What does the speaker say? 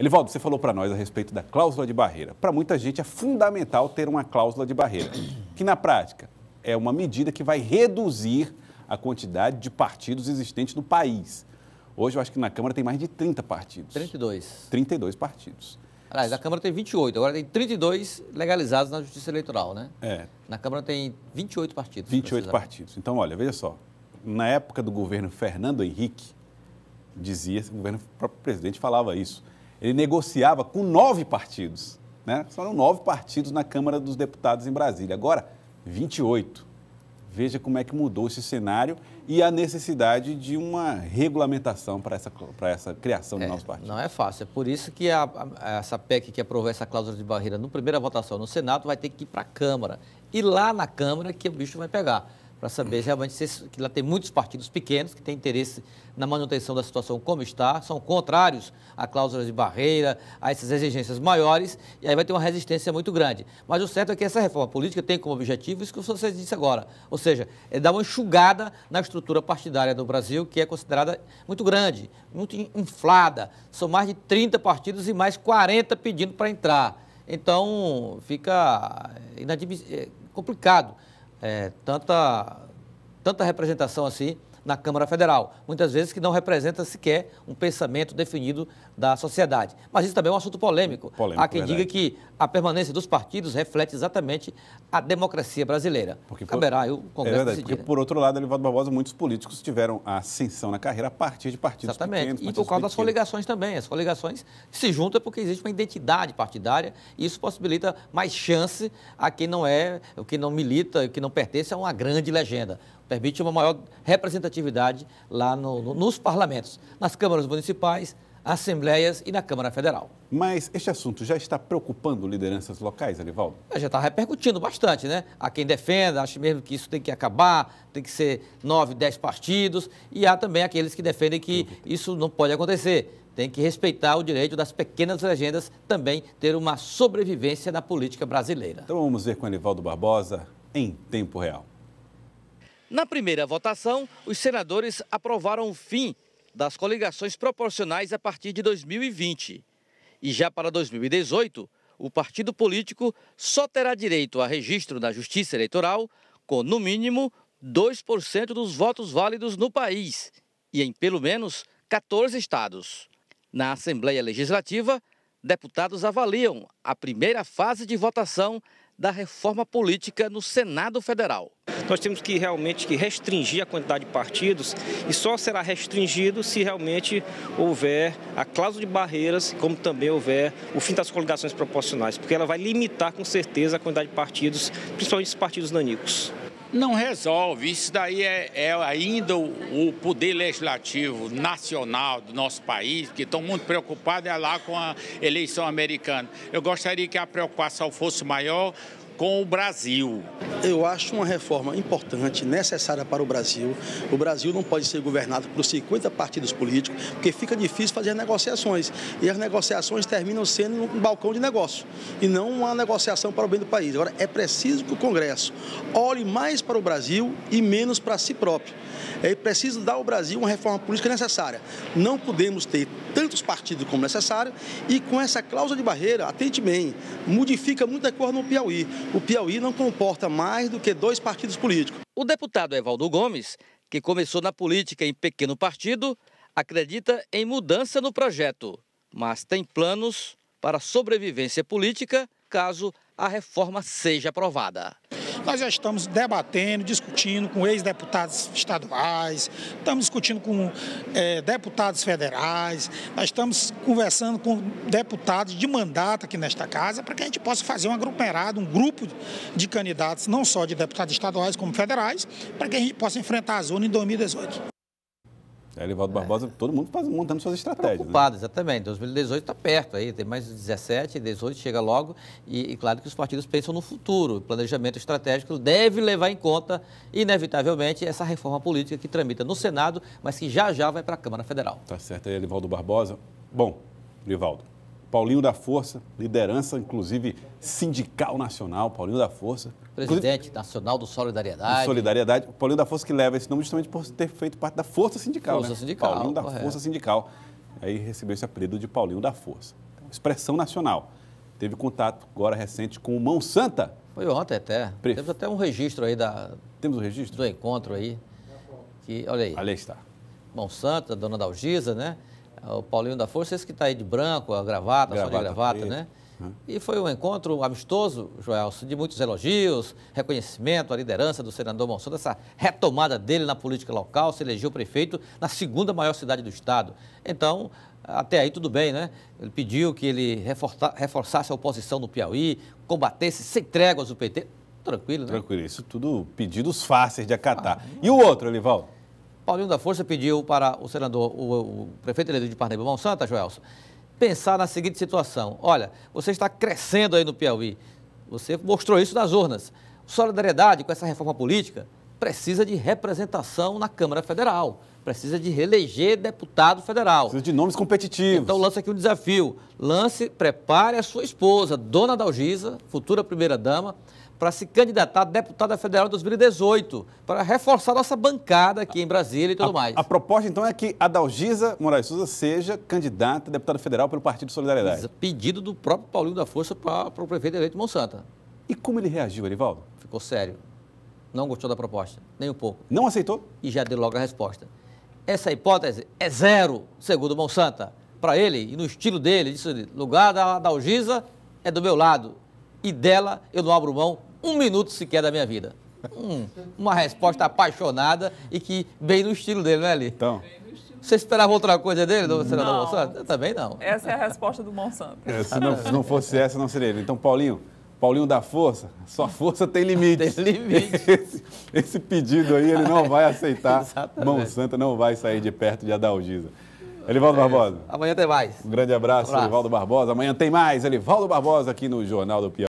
Elivaldo, você falou para nós a respeito da cláusula de barreira. Para muita gente é fundamental ter uma cláusula de barreira, que na prática é uma medida que vai reduzir a quantidade de partidos existentes no país. Hoje eu acho que na Câmara tem mais de 30 partidos. 32. 32 partidos. Aliás, a Câmara tem 28, agora tem 32 legalizados na Justiça Eleitoral, né? É. Na Câmara tem 28 partidos. 28 partidos. Então, olha, veja só. Na época do governo Fernando Henrique, dizia, o governo o próprio presidente falava isso, ele negociava com nove partidos. Né? São nove partidos na Câmara dos Deputados em Brasília. Agora, 28. Veja como é que mudou esse cenário e a necessidade de uma regulamentação para essa, para essa criação de é, novos partidos. Não é fácil. É por isso que a, a, essa PEC que aprovou essa cláusula de barreira na primeira votação no Senado vai ter que ir para a Câmara. E lá na Câmara que o bicho vai pegar para saber realmente se que lá tem muitos partidos pequenos que têm interesse na manutenção da situação como está, são contrários a cláusulas de barreira, a essas exigências maiores, e aí vai ter uma resistência muito grande. Mas o certo é que essa reforma política tem como objetivo isso que você disse agora, ou seja, é dar uma enxugada na estrutura partidária do Brasil, que é considerada muito grande, muito inflada. São mais de 30 partidos e mais 40 pedindo para entrar. Então, fica é, complicado é, tanta, tanta representação assim na Câmara Federal, muitas vezes que não representa sequer um pensamento definido da sociedade. Mas isso também é um assunto polêmico. polêmico Há quem verdade. diga que a permanência dos partidos reflete exatamente a democracia brasileira. Porque Caberá por... o é Congresso é verdade, decidir. Porque, né? por outro lado, Elivaldo Barbosa, muitos políticos tiveram a ascensão na carreira a partir de partidos exatamente. pequenos. Exatamente, e por causa pequenos. das coligações também. As coligações se juntam porque existe uma identidade partidária e isso possibilita mais chance a quem não é, o que não milita, o que não pertence a uma grande legenda permite uma maior representatividade lá no, no, nos parlamentos, nas câmaras municipais, assembleias e na Câmara Federal. Mas este assunto já está preocupando lideranças locais, Alivaldo? É, já está repercutindo bastante, né? Há quem defenda, acha mesmo que isso tem que acabar, tem que ser nove, dez partidos, e há também aqueles que defendem que isso não pode acontecer. Tem que respeitar o direito das pequenas legendas também ter uma sobrevivência na política brasileira. Então vamos ver com Alivaldo Barbosa em tempo real. Na primeira votação, os senadores aprovaram o fim das coligações proporcionais a partir de 2020. E já para 2018, o partido político só terá direito a registro na Justiça Eleitoral com, no mínimo, 2% dos votos válidos no país e em pelo menos 14 estados. Na Assembleia Legislativa, deputados avaliam a primeira fase de votação da reforma política no Senado Federal. Nós temos que realmente que restringir a quantidade de partidos e só será restringido se realmente houver a cláusula de barreiras, como também houver o fim das coligações proporcionais, porque ela vai limitar com certeza a quantidade de partidos, principalmente os partidos nanicos não resolve. Isso daí é, é ainda o, o, poder legislativo nacional do nosso país, que estão muito preocupados é lá com a eleição americana. Eu gostaria que a preocupação fosse maior com o Brasil. Eu acho uma reforma importante, necessária para o Brasil. O Brasil não pode ser governado por 50 partidos políticos, porque fica difícil fazer negociações. E as negociações terminam sendo um balcão de negócio e não uma negociação para o bem do país. Agora, é preciso que o Congresso olhe mais para o Brasil e menos para si próprio. É preciso dar ao Brasil uma reforma política necessária. Não podemos ter tantos partidos como necessário e com essa cláusula de barreira, atente bem, modifica muita coisa no Piauí o Piauí não comporta mais do que dois partidos políticos. O deputado Evaldo Gomes, que começou na política em pequeno partido, acredita em mudança no projeto, mas tem planos para sobrevivência política caso a reforma seja aprovada. Nós já estamos debatendo, discutindo com ex-deputados estaduais, estamos discutindo com é, deputados federais, nós estamos conversando com deputados de mandato aqui nesta casa para que a gente possa fazer um aglomerado, um grupo de candidatos, não só de deputados estaduais como federais, para que a gente possa enfrentar a zona em 2018. É, Elivaldo Barbosa, é. todo mundo faz, montando suas estratégias. Né? Preocupado, né? exatamente. 2018 está perto aí, tem mais 17, 18, chega logo. E, e, claro que os partidos pensam no futuro. O planejamento estratégico deve levar em conta, inevitavelmente, essa reforma política que tramita no Senado, mas que já já vai para a Câmara Federal. Tá certo aí, Elivaldo Barbosa. Bom, Livaldo, Paulinho da Força, liderança, inclusive, sindical nacional, Paulinho da Força. Presidente inclusive, nacional do Solidariedade. Solidariedade. Paulinho da Força que leva esse nome justamente por ter feito parte da Força Sindical. Força né? Sindical. Paulinho da correto. Força Sindical. Aí recebeu esse apelido de Paulinho da Força. Então, expressão nacional. Teve contato agora recente com o Mão Santa. Foi ontem até. Pref... Temos até um registro aí da. Temos um registro? Do encontro aí. Que, olha aí. Ali está. Mão Santa, dona Dalgisa, né? É, o Paulinho da Força, esse que está aí de branco, a gravata, gravata só de gravata, preto. Né? né? E foi um encontro amistoso, Joelson, de muitos elogios, reconhecimento a liderança do senador Monsanto, essa retomada dele na política local, se elegeu prefeito na segunda maior cidade do estado. Então, até aí tudo bem, né? Ele pediu que ele reforça, reforçasse a oposição no Piauí, combatesse sem tréguas o PT. Tranquilo, né? Tranquilo, isso tudo pedidos fáceis de acatar. Ah, e o outro, Elival? Paulinho da Força pediu para o senador, o, o prefeito eleito de Parnaíba, Mão Santa, Joelson, pensar na seguinte situação. Olha, você está crescendo aí no Piauí. Você mostrou isso nas urnas. Solidariedade com essa reforma política precisa de representação na Câmara Federal. Precisa de reeleger deputado federal. Precisa de nomes competitivos. Então lança aqui um desafio. Lance, prepare a sua esposa, dona Dalgisa, futura primeira-dama, para se candidatar a deputada federal em 2018, para reforçar nossa bancada aqui em Brasília e tudo a, mais. A proposta, então, é que a Dalgisa Moraes Souza seja candidata a deputada federal pelo Partido Solidariedade. Pedido do próprio Paulinho da Força para, o prefeito eleito Monsanto. E como ele reagiu, Erivaldo? Ficou sério. Não gostou da proposta, nem um pouco. Não aceitou? E já deu logo a resposta. Essa hipótese é zero, segundo Monsanto. Para ele, e no estilo dele, disse, lugar da Dalgisa é do meu lado. E dela eu não abro mão um minuto sequer da minha vida. Hum, uma resposta apaixonada e que bem no estilo dele, não é, Então. Você esperava outra coisa dele, do senador não. Monsanto? Eu também não. Essa é a resposta do Monsanto. É, se, não, se não fosse essa, não seria ele. Então, Paulinho, Paulinho da Força, sua força tem limite. Tem limite. Esse, esse pedido aí ele não vai aceitar. Monsanto não vai sair de perto de Adalgisa. Elivaldo é. Barbosa. Amanhã tem mais. Um grande abraço, um abraço. Elivaldo Barbosa. Amanhã tem mais Elivaldo Barbosa aqui no Jornal do Piauí.